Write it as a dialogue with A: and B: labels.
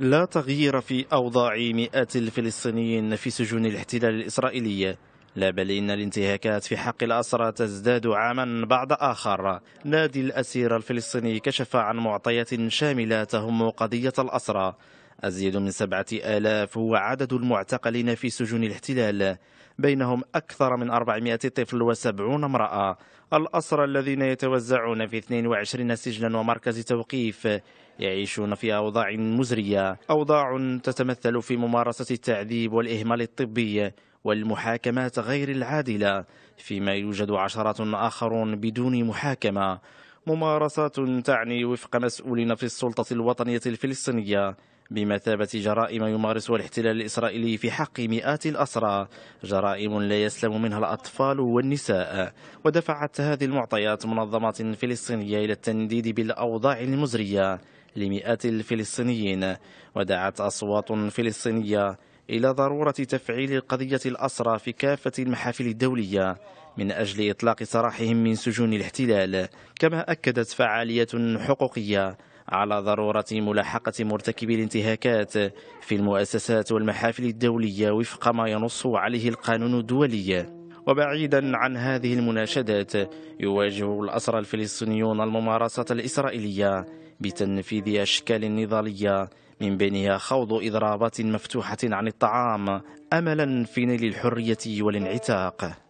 A: لا تغيير في أوضاع مئات الفلسطينيين في سجون الاحتلال الإسرائيلي لا بل إن الانتهاكات في حق الأسرى تزداد عاما بعد آخر نادي الأسير الفلسطيني كشف عن معطيات شاملة تهم قضية الأسرى أزيد من سبعة آلاف هو عدد المعتقلين في سجون الاحتلال بينهم أكثر من 400 طفل وسبعون امرأة الأسرى الذين يتوزعون في 22 سجنا ومركز توقيف يعيشون في أوضاع مزرية أوضاع تتمثل في ممارسة التعذيب والإهمال الطبي والمحاكمات غير العادلة فيما يوجد عشرات آخرون بدون محاكمة ممارسات تعني وفق مسؤولين في السلطة الوطنية الفلسطينية بمثابة جرائم يمارسها الاحتلال الإسرائيلي في حق مئات الأسرى جرائم لا يسلم منها الأطفال والنساء ودفعت هذه المعطيات منظمات فلسطينية إلى التنديد بالأوضاع المزرية لمئات الفلسطينيين ودعت أصوات فلسطينية إلى ضرورة تفعيل قضية الأسرى في كافة المحافل الدولية من أجل إطلاق سراحهم من سجون الاحتلال كما أكدت فعالية حقوقية على ضرورة ملاحقة مرتكبي الانتهاكات في المؤسسات والمحافل الدولية وفق ما ينص عليه القانون الدولي وبعيدا عن هذه المناشدات يواجه الأسرى الفلسطينيون الممارسة الإسرائيلية بتنفيذ أشكال نضالية من بينها خوض إضرابات مفتوحة عن الطعام أملا في نيل الحرية والانعتاق